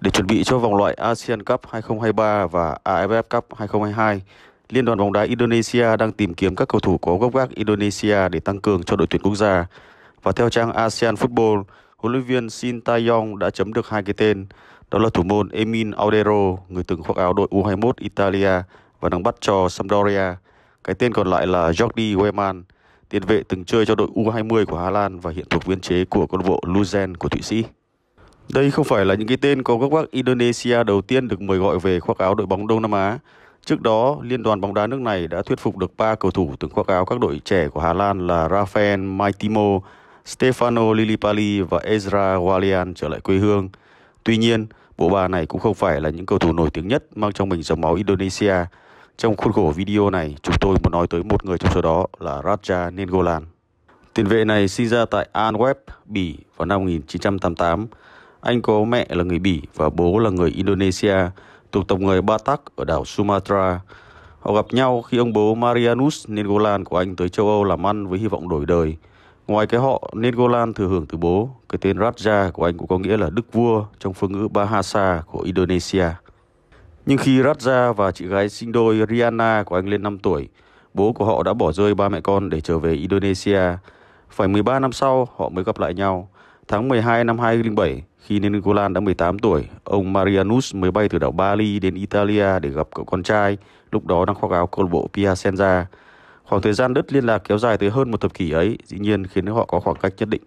Để chuẩn bị cho vòng loại ASEAN Cup 2023 và AFF Cup 2022, Liên đoàn bóng đá Indonesia đang tìm kiếm các cầu thủ có gốc gác Indonesia để tăng cường cho đội tuyển quốc gia. Và theo trang ASEAN Football, huấn luyện viên Shin tae đã chấm được hai cái tên, đó là thủ môn Emin Audero, người từng khoác áo đội U21 Italia và đang bắt cho Sampdoria. Cái tên còn lại là Jordi Weman, tiền vệ từng chơi cho đội U20 của Hà Lan và hiện thuộc biên chế của câu lạc bộ Luzern của Thụy Sĩ. Đây không phải là những cái tên có gốc bác Indonesia đầu tiên được mời gọi về khoác áo đội bóng Đông Nam Á. Trước đó, Liên đoàn bóng đá nước này đã thuyết phục được 3 cầu thủ từng khoác áo các đội trẻ của Hà Lan là Rafael Maitimo, Stefano Lillipali và Ezra Walian trở lại quê hương. Tuy nhiên, bộ ba này cũng không phải là những cầu thủ nổi tiếng nhất mang trong mình dòng máu Indonesia. Trong khuôn khổ video này, chúng tôi muốn nói tới một người trong số đó là Raja Nengolan. Tiền vệ này sinh ra tại Antwerp, Bỉ vào năm 1988 anh có mẹ là người Bỉ và bố là người Indonesia, thuộc tộc người Batak ở đảo Sumatra. Họ gặp nhau khi ông bố Marianus Nengolan của anh tới châu Âu làm ăn với hy vọng đổi đời. Ngoài cái họ Nengolan thừa hưởng từ bố, cái tên Raja của anh cũng có nghĩa là đức vua trong phương ngữ Bahasa của Indonesia. Nhưng khi Raja và chị gái sinh đôi Riana của anh lên 5 tuổi, bố của họ đã bỏ rơi ba mẹ con để trở về Indonesia. Phải 13 năm sau, họ mới gặp lại nhau. Tháng 12 năm 2007, khi Nengolan đã 18 tuổi, ông Marianus mới bay từ đảo Bali đến Italia để gặp cậu con trai, lúc đó đang khoác áo câu lạc bộ Piacenza. Khoảng thời gian đứt liên lạc kéo dài tới hơn một thập kỷ ấy, dĩ nhiên khiến họ có khoảng cách nhất định.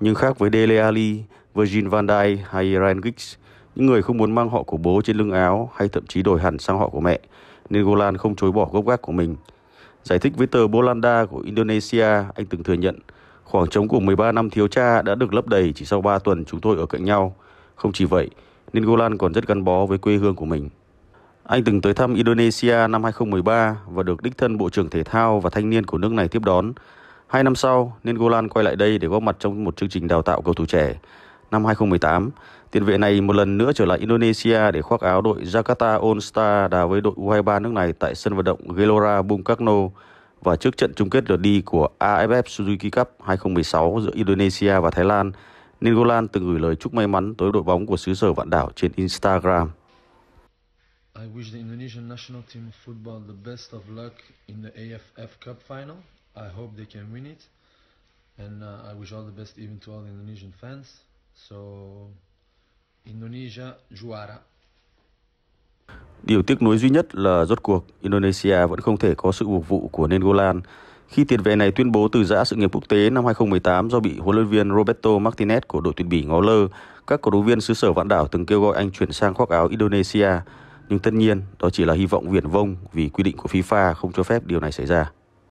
Nhưng khác với Dele Alli, Virgin van Dijk hay Ryan Giggs, những người không muốn mang họ của bố trên lưng áo hay thậm chí đổi hẳn sang họ của mẹ, nên Golan không chối bỏ gốc gác của mình. Giải thích với tờ Bolanda của Indonesia, anh từng thừa nhận – Khoảng trống của 13 năm thiếu cha đã được lấp đầy chỉ sau 3 tuần chúng tôi ở cạnh nhau. Không chỉ vậy, Ningolan còn rất gắn bó với quê hương của mình. Anh từng tới thăm Indonesia năm 2013 và được đích thân Bộ trưởng Thể thao và Thanh niên của nước này tiếp đón. Hai năm sau, Ningolan quay lại đây để góp mặt trong một chương trình đào tạo cầu thủ trẻ. Năm 2018, tiền vệ này một lần nữa trở lại Indonesia để khoác áo đội Jakarta All Star đá với đội U23 nước này tại sân vận động Gelora Bung Karno và trước trận chung kết lượt đi của AFF Suzuki Cup 2016 giữa Indonesia và Thái Lan, nên Golan từng gửi lời chúc may mắn tới đội bóng của xứ sở vạn đảo trên Instagram. I wish the Indonesian national team of football the best of luck in the AFF Cup final. I hope they can win it. And uh, I wish all the best even to all the Indonesian fans. So, Indonesia juara. Điều tiếc nuối duy nhất là rốt cuộc Indonesia vẫn không thể có sự phục vụ của Nengolan khi tiền vệ này tuyên bố từ giã sự nghiệp quốc tế năm 2018 do bị huấn luyện viên Roberto Martinez của đội tuyển Bỉ ngó lơ. Các cầu thủ viên xứ sở vạn đảo từng kêu gọi anh chuyển sang khoác áo Indonesia, nhưng tất nhiên đó chỉ là hy vọng viển vông vì quy định của FIFA không cho phép điều này xảy ra.